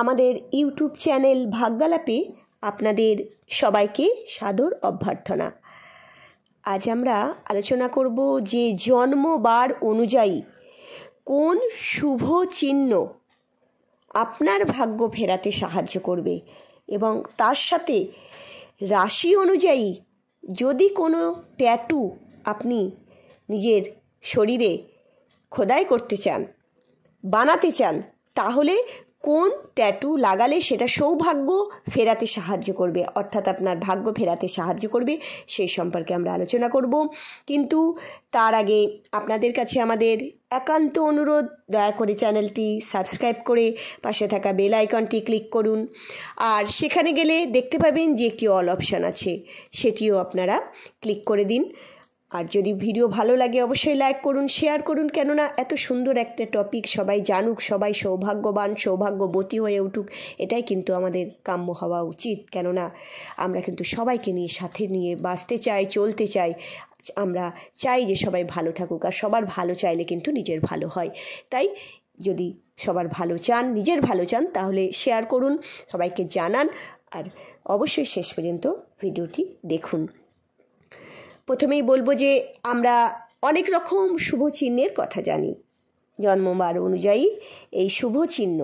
আমাদের YouTube channel ভাগ্যালাপে আপনাদের সবাইকে সাদর অভ্যর্থনা আজ আমরা আলোচনা করব যে জন্মবার অনুযায়ী কোন শুভ চিহ্ন আপনার ভাগ্য ফেরাতে সাহায্য করবে এবং তার সাথে রাশি অনুযায়ী যদি কোনো ট্যাটু আপনি নিজের শরীরে খোদাই করতে চান বানাতে চান তাহলে কোন ট্যাটু লাগালে সেটা সৌভাগ্য ফেরাতে সাহায্য করবে অর্থাৎ আপনার ভাগ্য ফেরাতে সাহায্য করবে সেই সম্পর্কে আমরা আলোচনা করব কিন্তু তার আগে আপনাদের কাছে আমাদের একান্ত অনুরোধ দয়া করে চ্যানেলটি সাবস্ক্রাইব করে পাশে থাকা বেল আইকনটি ক্লিক করুন আর সেখানে গেলে দেখতে পাবেন যে একটি অল অপশান আছে সেটিও আপনারা ক্লিক করে দিন আর যদি ভিডিও ভালো লাগে অবশ্যই লাইক করুন শেয়ার করুন কেননা এত সুন্দর একটা টপিক সবাই জানুক সবাই সৌভাগ্যবান সৌভাগ্যবতী হয়ে উঠুক এটাই কিন্তু আমাদের কাম্য হওয়া উচিত কেননা আমরা কিন্তু সবাইকে নিয়ে সাথে নিয়ে বাঁচতে চাই চলতে চাই আমরা চাই যে সবাই ভালো থাকুক আর সবার ভালো চাইলে কিন্তু নিজের ভালো হয় তাই যদি সবার ভালো চান নিজের ভালো চান তাহলে শেয়ার করুন সবাইকে জানান আর অবশ্যই শেষ পর্যন্ত ভিডিওটি দেখুন প্রথমেই বলবো যে আমরা অনেক রকম শুভ চিহ্নের কথা জানি জন্মবার অনুযায়ী এই শুভ চিহ্ন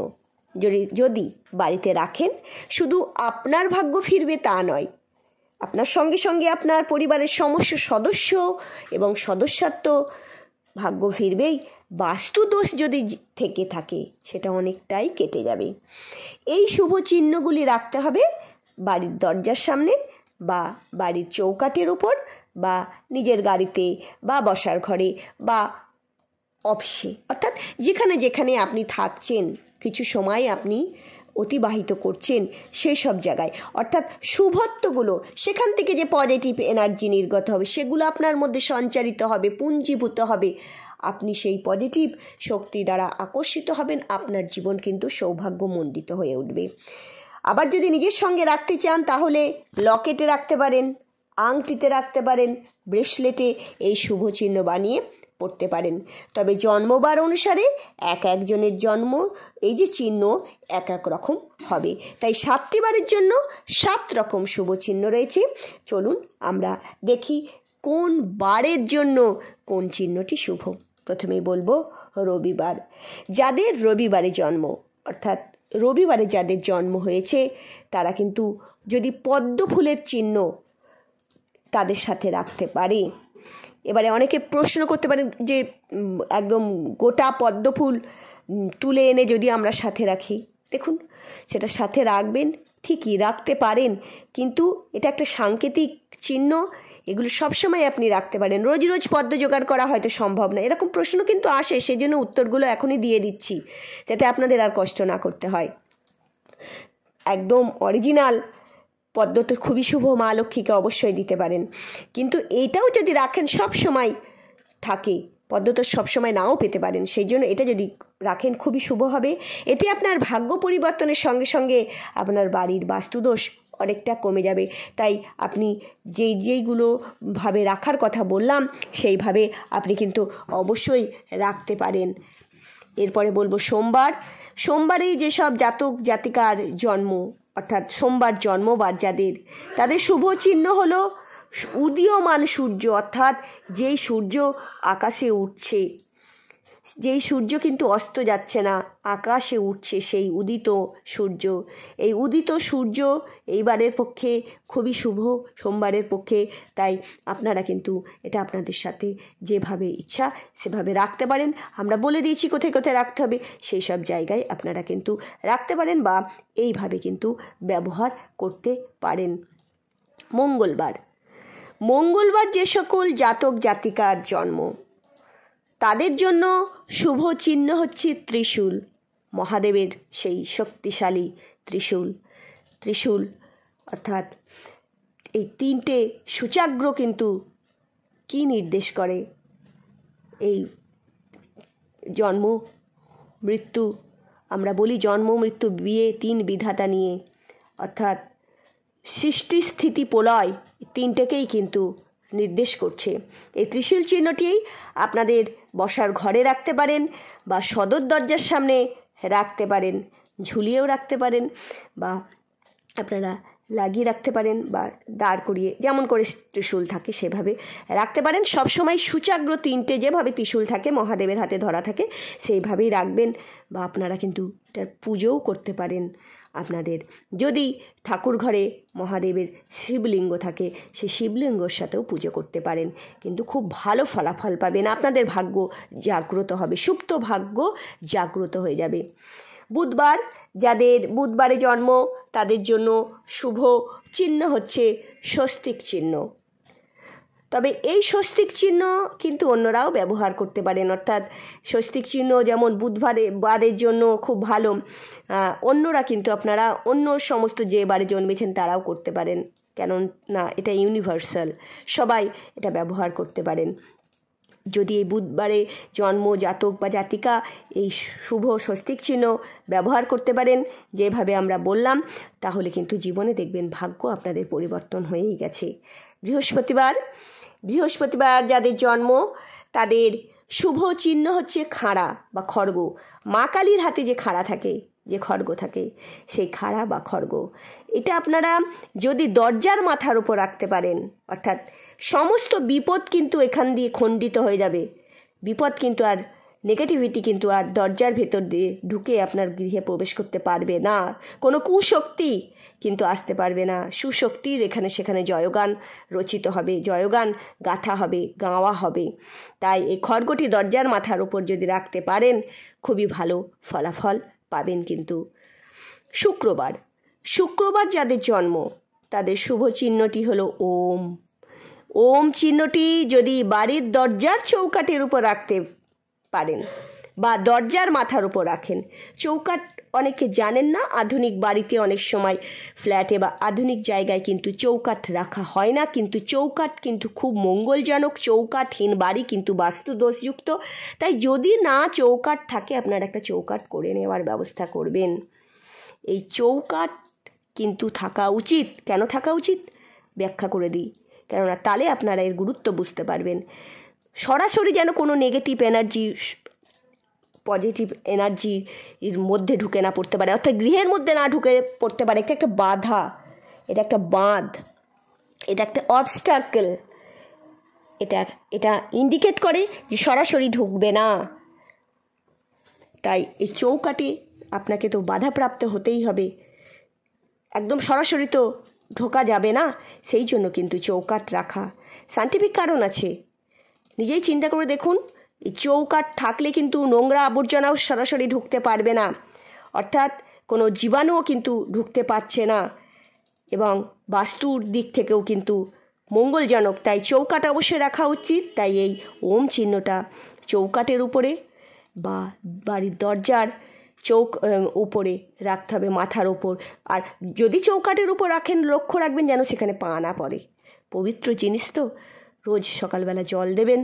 যদি বাড়িতে রাখেন শুধু আপনার ভাগ্য ফিরবে তা নয় আপনার সঙ্গে সঙ্গে আপনার পরিবারের সমস্ত সদস্য এবং সদস্যার্থ ভাগ্য ফিরবেই বাস্তু দোষ যদি থেকে থাকে সেটা অনেকটাই কেটে যাবে এই শুভ চিহ্নগুলি রাখতে হবে বাড়ির দরজার সামনে বা বাড়ির চৌকাঠের উপর বা নিজের গাড়িতে বা বসার ঘরে বা অফিসে অর্থাৎ যেখানে যেখানে আপনি থাকছেন কিছু সময় আপনি অতিবাহিত করছেন সেই সব জায়গায় অর্থাৎ শুভত্বগুলো সেখান থেকে যে পজিটিভ এনার্জি নির্গত হবে সেগুলো আপনার মধ্যে সঞ্চারিত হবে পুঞ্জীভূত হবে আপনি সেই পজিটিভ শক্তি দ্বারা আকর্ষিত হবেন আপনার জীবন কিন্তু সৌভাগ্যমণ্ডিত হয়ে উঠবে আবার যদি নিজের সঙ্গে রাখতে চান তাহলে লকেটে রাখতে পারেন আংটিতে রাখতে পারেন ব্রেসলেটে এই শুভ চিহ্ন বানিয়ে পড়তে পারেন তবে জন্মবার অনুসারে এক একজনের জন্ম এই যে চিহ্ন এক এক রকম হবে তাই সাতটি বারের জন্য সাত রকম শুভ চিহ্ন রয়েছে চলুন আমরা দেখি কোন বারের জন্য কোন চিহ্নটি শুভ প্রথমেই বলবো রবিবার যাদের রবিবারে জন্ম অর্থাৎ রবিবারে যাদের জন্ম হয়েছে তারা কিন্তু যদি পদ্ম ফুলের চিহ্ন তাদের সাথে রাখতে পারি এবারে অনেকে প্রশ্ন করতে পারেন যে একদম গোটা পদ্মফুল তুলে এনে যদি আমরা সাথে রাখি দেখুন সেটা সাথে রাখবেন ঠিকই রাখতে পারেন কিন্তু এটা একটা সাংকেতিক চিহ্ন এগুলো সবসময় আপনি রাখতে পারেন রোজ রোজ পদ্ম জোগাড় করা হয়তো সম্ভব না এরকম প্রশ্ন কিন্তু আসে সেই জন্য উত্তরগুলো এখনই দিয়ে দিচ্ছি যাতে আপনাদের আর কষ্ট না করতে হয় একদম অরিজিনাল পদ্মটা খুবই শুভ মা লক্ষ্মীকে অবশ্যই দিতে পারেন কিন্তু এইটাও যদি রাখেন সব সময় থাকে পদ্ম সব সবসময় নাও পেতে পারেন সেই জন্য এটা যদি রাখেন খুবই শুভ হবে এতে আপনার ভাগ্য পরিবর্তনের সঙ্গে সঙ্গে আপনার বাড়ির বাস্তুদোষ অনেকটা কমে যাবে তাই আপনি যেই যেইগুলো ভাবে রাখার কথা বললাম সেইভাবে আপনি কিন্তু অবশ্যই রাখতে পারেন এরপরে বলবো সোমবার সোমবারেই যেসব জাতক জাতিকার জন্ম অর্থাৎ সোমবার জন্মবার যাদের তাদের শুভ চিহ্ন হলো উদীয়মান সূর্য অর্থাৎ যেই সূর্য আকাশে উঠছে যেই সূর্য কিন্তু অস্ত যাচ্ছে না আকাশে উঠছে সেই উদিত সূর্য এই উদিত সূর্য এইবারের পক্ষে খুবই শুভ সোমবারের পক্ষে তাই আপনারা কিন্তু এটা আপনাদের সাথে যেভাবে ইচ্ছা সেভাবে রাখতে পারেন আমরা বলে দিয়েছি কোথায় কোথায় রাখতে হবে সেই সব জায়গায় আপনারা কিন্তু রাখতে পারেন বা এইভাবে কিন্তু ব্যবহার করতে পারেন মঙ্গলবার মঙ্গলবার যে সকল জাতক জাতিকার জন্ম তাদের জন্য শুভ চিহ্ন হচ্ছে ত্রিশূল মহাদেবের সেই শক্তিশালী ত্রিশূল ত্রিশূল অর্থাৎ এই তিনটে সূচাগ্র কিন্তু কি নির্দেশ করে এই জন্ম মৃত্যু আমরা বলি জন্ম মৃত্যু বিয়ে তিন বিধাতা নিয়ে অর্থাৎ সৃষ্টি স্থিতি প্রলয় তিনটেকেই কিন্তু নির্দেশ করছে এই ত্রিশূল চিহ্নটি আপনাদের বসার ঘরে রাখতে পারেন বা সদর দরজার সামনে রাখতে পারেন ঝুলিয়েও রাখতে পারেন বা আপনারা লাগিয়ে রাখতে পারেন বা দাঁড় করিয়ে যেমন করে ত্রিশূল থাকে সেভাবে রাখতে পারেন সবসময় সূচাগ্র তিনটে যেভাবে ত্রিশূল থাকে মহাদেবের হাতে ধরা থাকে সেইভাবেই রাখবেন বা আপনারা কিন্তু এটার পুজোও করতে পারেন আপনাদের যদি ঠাকুর ঘরে মহাদেবের শিবলিঙ্গ থাকে সেই শিবলিঙ্গর সাথেও পুজো করতে পারেন কিন্তু খুব ভালো ফলাফল পাবেন আপনাদের ভাগ্য জাগ্রত হবে সুপ্ত ভাগ্য জাগ্রত হয়ে যাবে বুধবার যাদের বুধবারে জন্ম তাদের জন্য শুভ চিহ্ন হচ্ছে স্বস্তিক চিহ্ন তবে এই স্বস্তিক চিহ্ন কিন্তু অন্যরাও ব্যবহার করতে পারেন অর্থাৎ স্বস্তিক চিহ্ন যেমন বুধবারে বারের জন্য খুব ভালো অন্যরা কিন্তু আপনারা অন্য সমস্ত যে বারে জন্মেছেন তারাও করতে পারেন কেন না এটা ইউনিভার্সাল সবাই এটা ব্যবহার করতে পারেন যদি এই বুধবারে জন্ম জাতক বা জাতিকা এই শুভ স্বস্তিক চিহ্ন ব্যবহার করতে পারেন যেভাবে আমরা বললাম তাহলে কিন্তু জীবনে দেখবেন ভাগ্য আপনাদের পরিবর্তন হয়েই গেছে বৃহস্পতিবার বৃহস্পতিবার যাদের জন্ম তাদের শুভ চিহ্ন হচ্ছে খাঁড়া বা খড়গ মা কালীর হাতে যে খাঁড়া থাকে যে খড়গ থাকে সেই খাড়া বা খড়গ এটা আপনারা যদি দরজার মাথার উপর রাখতে পারেন অর্থাৎ সমস্ত বিপদ কিন্তু এখান দিয়ে খণ্ডিত হয়ে যাবে বিপদ কিন্তু আর নেগেটিভিটি কিন্তু আর দরজার ভেতর দিয়ে ঢুকে আপনার গৃহে প্রবেশ করতে পারবে না কোনো কুশক্তি কিন্তু আসতে পারবে না সুশক্তির এখানে সেখানে জয়গান রচিত হবে জয়গান গাথা হবে গাওয়া হবে তাই এই খড়গটি দরজার মাথার ওপর যদি রাখতে পারেন খুবই ভালো ফলাফল পাবেন কিন্তু শুক্রবার শুক্রবার যাদের জন্ম তাদের শুভ চিহ্নটি হলো ওম ওম চিহ্নটি যদি বাড়ির দরজার চৌকাটির উপর রাখতে পারেন বা দরজার মাথার উপর রাখেন চৌকাট অনেকে জানেন না আধুনিক বাড়িতে অনেক সময় ফ্ল্যাটে বা আধুনিক জায়গায় কিন্তু চৌকাট রাখা হয় না কিন্তু চৌকাট কিন্তু খুব মঙ্গলজনক চৌকাটহীন বাড়ি কিন্তু বাস্তুদোষযুক্ত তাই যদি না চৌকাট থাকে আপনারা একটা চৌকাট করে নেওয়ার ব্যবস্থা করবেন এই চৌকাট কিন্তু থাকা উচিত কেন থাকা উচিত ব্যাখ্যা করে দিই কেননা তাহলে আপনারা এর গুরুত্ব বুঝতে পারবেন সরাসরি যেন কোনো নেগেটিভ এনার্জি পজিটিভ এনার্জির মধ্যে ঢুকে না পড়তে পারে অর্থাৎ গৃহের মধ্যে না ঢুকে পড়তে পারে এটা একটা বাধা এটা একটা বাঁধ এটা একটা অবস্টাকল এটা এটা ইন্ডিকেট করে যে সরাসরি ঢুকবে না তাই এই চৌকাটি আপনাকে তো বাধাপ্রাপ্ত হতেই হবে একদম সরাসরি তো ঢোকা যাবে না সেই জন্য কিন্তু চৌকাট রাখা সাইন্টিফিক কারণ আছে নিজেই চিন্তা করে দেখুন চৌকাট থাকলে কিন্তু নোংরা আবর্জনাও সরাসরি ঢুকতে পারবে না অর্থাৎ কোনো জীবাণুও কিন্তু ঢুকতে পারছে না এবং বাস্তুর দিক থেকেও কিন্তু মঙ্গলজনক তাই চৌকাট অবশ্যই রাখা উচিত তাই এই ওম চিহ্নটা চৌকাটের উপরে বা বাড়ির দরজার চৌক উপরে রাখতে হবে মাথার ওপর আর যদি চৌকাটের উপর রাখেন লক্ষ্য রাখবেন যেন সেখানে পা না পড়ে পবিত্র জিনিস তো রোজ সকালবেলা জল দেবেন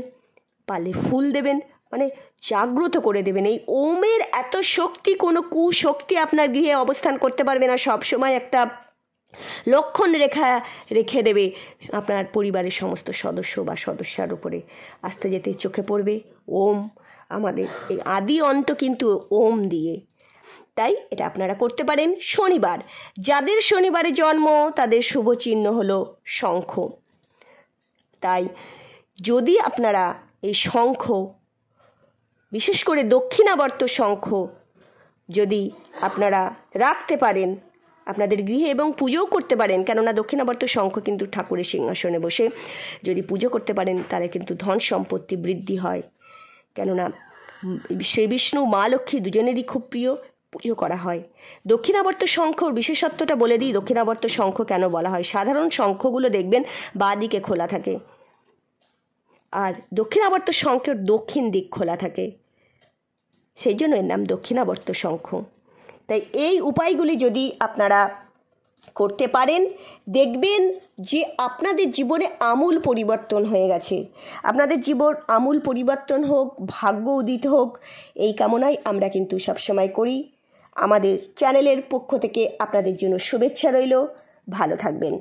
পালে ফুল দেবেন মানে জাগ্রত করে দেবেন এই ওমের এত শক্তি কোনো কুশক্তি আপনার গৃহে অবস্থান করতে পারবে না সবসময় একটা লক্ষণ রেখা রেখে দেবে আপনার পরিবারের সমস্ত সদস্য বা সদস্যার উপরে আস্তে যেতে চোখে পড়বে ওম আমাদের এই আদি অন্ত কিন্তু ওম দিয়ে তাই এটা আপনারা করতে পারেন শনিবার যাদের শনিবারে জন্ম তাদের শুভ চিহ্ন হলো শঙ্খ তাই যদি আপনারা এই শঙ্খ বিশেষ করে দক্ষিণাবর্ত শঙ্খ যদি আপনারা রাখতে পারেন আপনাদের গৃহে এবং পুজোও করতে পারেন কেননা দক্ষিণাবর্ত শঙ্খ কিন্তু ঠাকুরের সিংহাসনে বসে যদি পুজো করতে পারেন তাহলে কিন্তু ধন সম্পত্তি বৃদ্ধি হয় কেননা শ্রী বিষ্ণু মা লক্ষ্মী দুজনেরই খুব প্রিয় পুজো ইয়ে করা হয় দক্ষিণাবর্ত শঙ্খর বিশেষত্বটা বলে দিই দক্ষিণাবর্ত শঙ্খ কেন বলা হয় সাধারণ শঙ্খগুলো দেখবেন বা দিকে খোলা থাকে আর দক্ষিণাবর্ত শঙ্খের দক্ষিণ দিক খোলা থাকে সেই জন্য এর নাম দক্ষিণাবর্ত শঙ্খ তাই এই উপায়গুলি যদি আপনারা করতে পারেন দেখবেন যে আপনাদের জীবনে আমূল পরিবর্তন হয়ে গেছে আপনাদের জীবন আমূল পরিবর্তন হোক ভাগ্য উদিত হোক এই কামনাই আমরা কিন্তু সবসময় করি আমাদের চ্যানেলের পক্ষ থেকে আপনাদের জন্য শুভেচ্ছা রইল ভালো থাকবেন